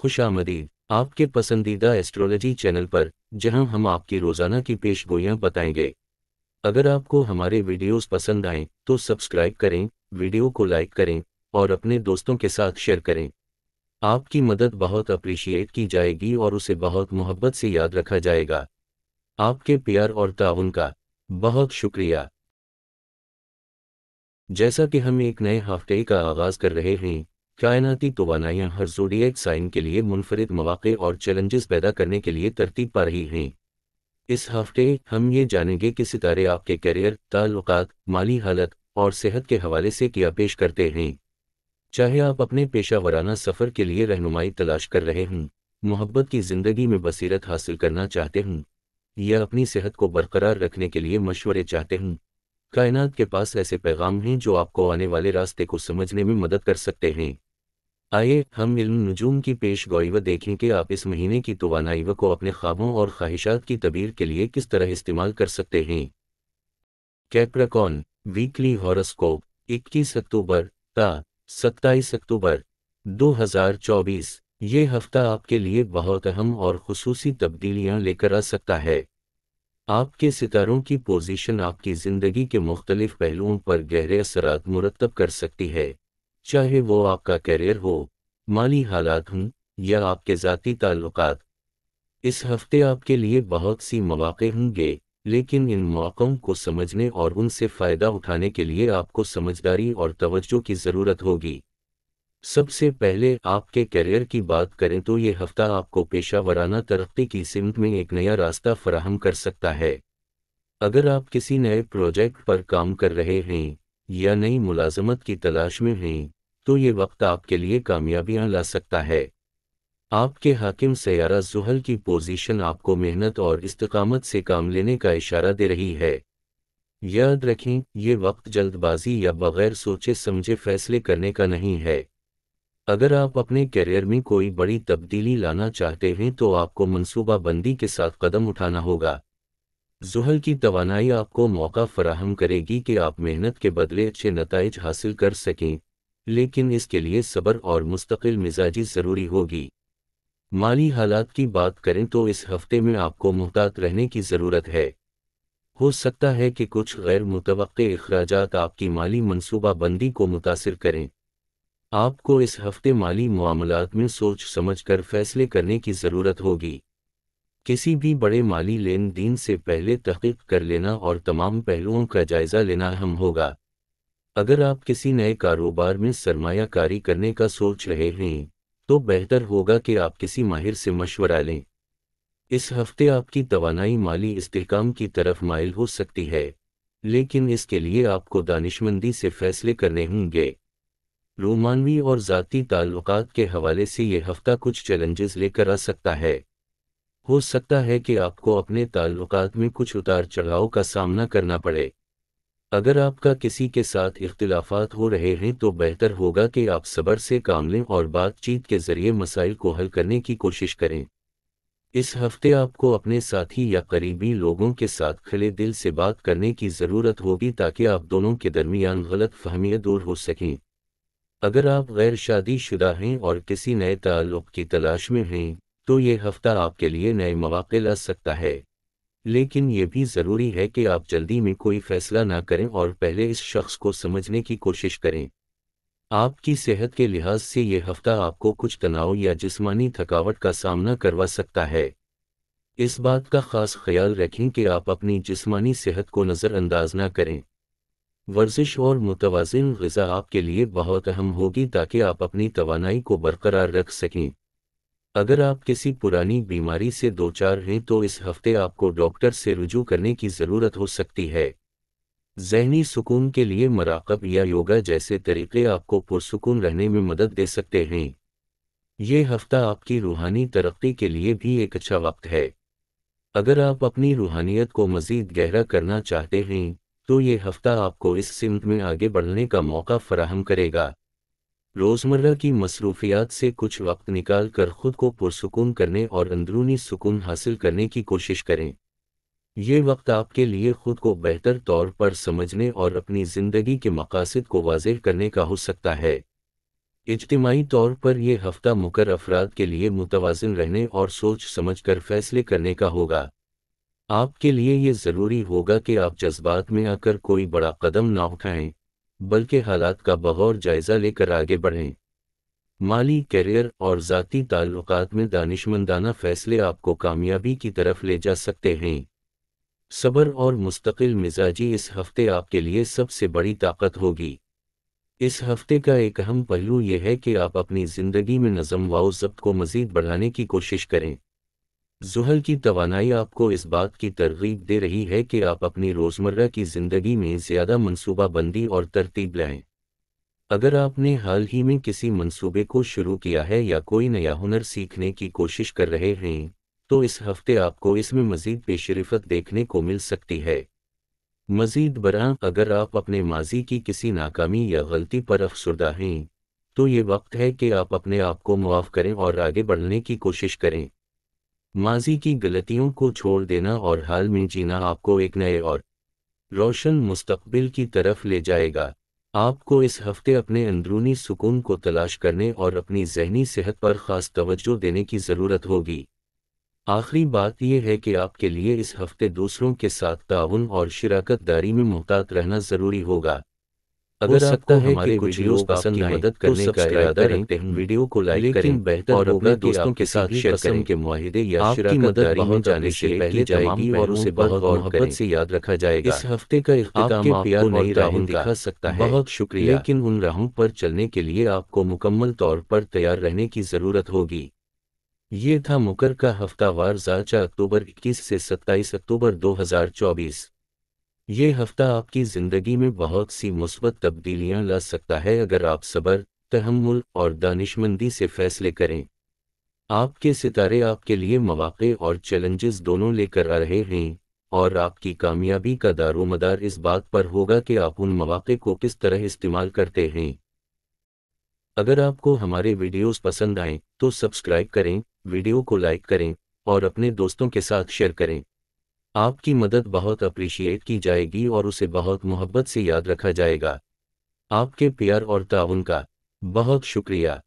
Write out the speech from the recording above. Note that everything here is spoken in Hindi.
खुश आमदीद आपके पसंदीदा एस्ट्रोलॉजी चैनल पर जहां हम आपकी रोजाना की पेश गोयाँ बताएंगे अगर आपको हमारे वीडियोस पसंद आएं तो सब्सक्राइब करें वीडियो को लाइक करें और अपने दोस्तों के साथ शेयर करें आपकी मदद बहुत अप्रिशिएट की जाएगी और उसे बहुत मोहब्बत से याद रखा जाएगा आपके प्यार और ताउन का बहुत शुक्रिया जैसा कि हम एक नए हफ्ते का आगाज़ कर रहे हैं कायनाती तोानाइयाँ हर जोडियक साइन के लिए मुनफरद मौाक़े और चैलेंजेस पैदा करने के लिए तरतीब पा रही हैं इस हफ्ते हम ये जानेंगे कि सितारे आपके करियर ताल्लुकात माली हालत और सेहत के हवाले से क्या पेश करते हैं चाहे आप अपने पेशा वराना सफ़र के लिए रहनुमाई तलाश कर रहे हों मोहब्बत की ज़िंदगी में बसीरत हासिल करना चाहते हों या अपनी सेहत को बरकरार रखने के लिए मशवरे चाहते हों कायनात के पास ऐसे पैगाम हैं जो आपको आने वाले रास्ते को समझने में मदद कर सकते हैं आइए हम इल्म नजूम की पेश गोई व देखें कि आप इस महीने की तोानाई को अपने ख्वाबों और ख्वाहिशात की तबीर के लिए किस तरह इस्तेमाल कर सकते हैं कैप्राकॉन वीकली हॉरस्कोप 21 अक्टूबर का 27 अक्टूबर 2024 ये हफ्ता आपके लिए बहुत अहम और खसूसी तब्दीलियां लेकर आ सकता है आपके सितारों की पोजीशन आपकी ज़िंदगी के मुख्तलिफ पहलुओं पर गहरे असरा मुरतब कर सकती है चाहे वो आपका करियर हो माली हालात हों या आपके ज़ाती ताल्लुक इस हफ्ते आपके लिए बहुत सी मौाक़े होंगे लेकिन इन मौक़ों को समझने और उनसे फ़ायदा उठाने के लिए आपको समझदारी और तवज्जो की ज़रूरत होगी सबसे पहले आपके करियर की बात करें तो ये हफ्ता आपको पेशा वराना तरक्की की सिमत में एक नया रास्ता फराहम कर सकता है अगर आप किसी नए प्रोजेक्ट पर काम कर रहे हैं या नई मुलाजमत की तलाश में हैं तो ये वक्त आपके लिए कामयाबियां ला सकता है आपके हाकिम सयारा जुहल की पोजीशन आपको मेहनत और इस्तकामत से काम लेने का इशारा दे रही है याद रखें ये वक्त जल्दबाजी या बगैर सोचे समझे फैसले करने का नहीं है अगर आप अपने करियर में कोई बड़ी तब्दीली लाना चाहते हैं तो आपको मनसूबाबंदी के साथ कदम उठाना होगा जुहल की तोानाई आपको मौका फराहम करेगी कि आप मेहनत के बदले अच्छे नतज हासिल कर सकें लेकिन इसके लिए सब्र और मुस्तकिल मिजाजी ज़रूरी होगी माली हालात की बात करें तो इस हफ्ते में आपको मुहतात रहने की ज़रूरत है हो सकता है कि कुछ गैर मुतव अखराज आपकी माली मनसूबाबंदी को मुतासर करें आपको इस हफ्ते माली मामलात में सोच समझ कर फैसले करने की ज़रूरत होगी किसी भी बड़े माली लेन देन से पहले तहकीक कर लेना और तमाम पहलुओं का जायज़ा लेना अहम होगा अगर आप किसी नए कारोबार में सरमायाकारी करने का सोच रहे हैं तो बेहतर होगा कि आप किसी माहिर से मशवरा लें इस हफ्ते आपकी तोानाई माली इस्तेकाम की तरफ माइल हो सकती है लेकिन इसके लिए आपको दानिशमंदी से फैसले करने होंगे रोमानवी और ज़ाती ताल्लुक के हवाले से ये हफ्ता कुछ चैलेंजेस लेकर आ सकता है हो सकता है कि आपको अपने ताल्लुक में कुछ उतार चढ़ाव का सामना करना पड़े अगर आपका किसी के साथ इख्तलाफात हो रहे हैं तो बेहतर होगा कि आप सब्र से काम लें और बातचीत के जरिए मसाइल को हल करने की कोशिश करें इस हफ्ते आपको अपने साथी या करीबी लोगों के साथ खिले दिल से बात करने की ज़रूरत होगी ताकि आप दोनों के दरमियान गलत फहमियाँ दूर हो सकें अगर आप गैर शादी शुदा हैं और किसी नए ताल्लुक की तलाश में हैं तो ये हफ्ता आपके लिए नए मौाक़े ला सकता है लेकिन ये भी ज़रूरी है कि आप जल्दी में कोई फैसला ना करें और पहले इस शख्स को समझने की कोशिश करें आपकी सेहत के लिहाज से यह हफ्ता आपको कुछ तनाव या जिस्मानी थकावट का सामना करवा सकता है इस बात का खास ख्याल रखें कि आप अपनी जिस्मानी सेहत को नज़रअंदाज ना करें वर्जिश और मुतवाजन गज़ा आपके लिए बहुत अहम होगी ताकि आप अपनी तोानाई को बरकरार रख सकें अगर आप किसी पुरानी बीमारी से दो चार हैं तो इस हफ्ते आपको डॉक्टर से रुजू करने की ज़रूरत हो सकती है जहनी सुकून के लिए मराकब या योगा जैसे तरीके आपको पुरसकून रहने में मदद दे सकते हैं ये हफ्ता आपकी रूहानी तरक्की के लिए भी एक अच्छा वक्त है अगर आप अपनी रूहानियत को मज़ीद गहरा करना चाहते हैं तो ये हफ्ता आपको इस सिमत में आगे बढ़ने का मौका फराहम करेगा रोज़मर्रा की मसरूफियात से कुछ वक्त निकाल कर खुद को पुरसकून करने और अंदरूनी सुकून हासिल करने की कोशिश करें ये वक्त आपके लिए खुद को बेहतर तौर पर समझने और अपनी ज़िंदगी के मकासद को वाजेह करने का हो सकता है इजतमाही तौर पर यह हफ्ता मुकर अफराद के लिए मुतवाजन रहने और सोच समझ कर फैसले करने का होगा आपके लिए ये ज़रूरी होगा कि आप जज्बात में आकर कोई बड़ा कदम ना उठाएं बल्कि हालात का बगौर जायज़ा लेकर आगे बढ़ें माली करियर और ज़ाती ताल्लुक़ में दानिशमंदाना फ़ैसले आपको कामयाबी की तरफ ले जा सकते हैं सब्र और मुस्तकिल मिजाजी इस हफ्ते आपके लिए सबसे बड़ी ताकत होगी इस हफ्ते का एक अहम पहलू यह है कि आप अपनी ज़िंदगी में नज़म वाउ जब्त को मज़ीद बढ़ाने की कोशिश करें जुहल की तोानाई आपको इस बात की तरगीब दे रही है कि आप अपनी रोज़मर्रा की ज़िंदगी में ज़्यादा मनसूबाबंदी और तरतीब लाएं अगर आपने हाल ही में किसी मनसूबे को शुरू किया है या कोई नया हुनर सीखने की कोशिश कर रहे हैं तो इस हफ्ते आपको इसमें मज़ीद पेशरफत देखने को मिल सकती है मज़ीद बर अगर आप अपने माजी की किसी नाकामी या गलती पर अफसरदा हैं तो ये वक्त है कि आप अपने आप को मुआफ़ करें और आगे बढ़ने की कोशिश करें माजी की गलतियों को छोड़ देना और हाल में जीना आपको एक नए और रोशन मुस्तकबिल की तरफ ले जाएगा आपको इस हफ्ते अपने अंदरूनी सुकून को तलाश करने और अपनी जहनी सेहत पर खास तवज्जो देने की ज़रूरत होगी आखिरी बात यह है कि आपके लिए इस हफ्ते दूसरों के साथ ताउन और शिरकत दारी में मुहतात रहना ज़रूरी होगा अगर सकता है कि कुछ लोग पसंद की मदद तो करने तो का इरादा रखते हैं वीडियो को लाइक करें बेहतर और अपने दोस्तों के साथ शेयर करें के मुआहदे या आपकी मदद में जाने से पहले जाएगी और उसे बहुत और मोहब्बत से याद रखा जाएगा इस हफ्ते का इख्तिताम आपको नई राहों दिखा सकता है बहुत शुक्रिया लेकिन उन राहों पर चलने के लिए आपको मुकम्मल तौर पर तैयार रहने की जरूरत होगी ये था मुकर का हफ्तावार जाचा अक्टूबर इक्कीस से सत्ताईस अक्टूबर 2024 ये हफ्ता आपकी ज़िंदगी में बहुत सी मुस्बत तब्दीलियां ला सकता है अगर आप सबर तहमुल और दानिशमंदी से फैसले करें आपके सितारे आपके लिए मौाक़े और चैलेंजेस दोनों लेकर आ रहे हैं और आपकी कामयाबी का दारोमदार इस बात पर होगा कि आप उन मौाक़े को किस तरह इस्तेमाल करते हैं अगर आपको हमारे वीडियोस पसंद आएं तो सब्सक्राइब करें वीडियो को लाइक करें और अपने दोस्तों के साथ शेयर करें आपकी मदद बहुत अप्रिशिएट की जाएगी और उसे बहुत मोहब्बत से याद रखा जाएगा आपके प्यार और ताउन का बहुत शुक्रिया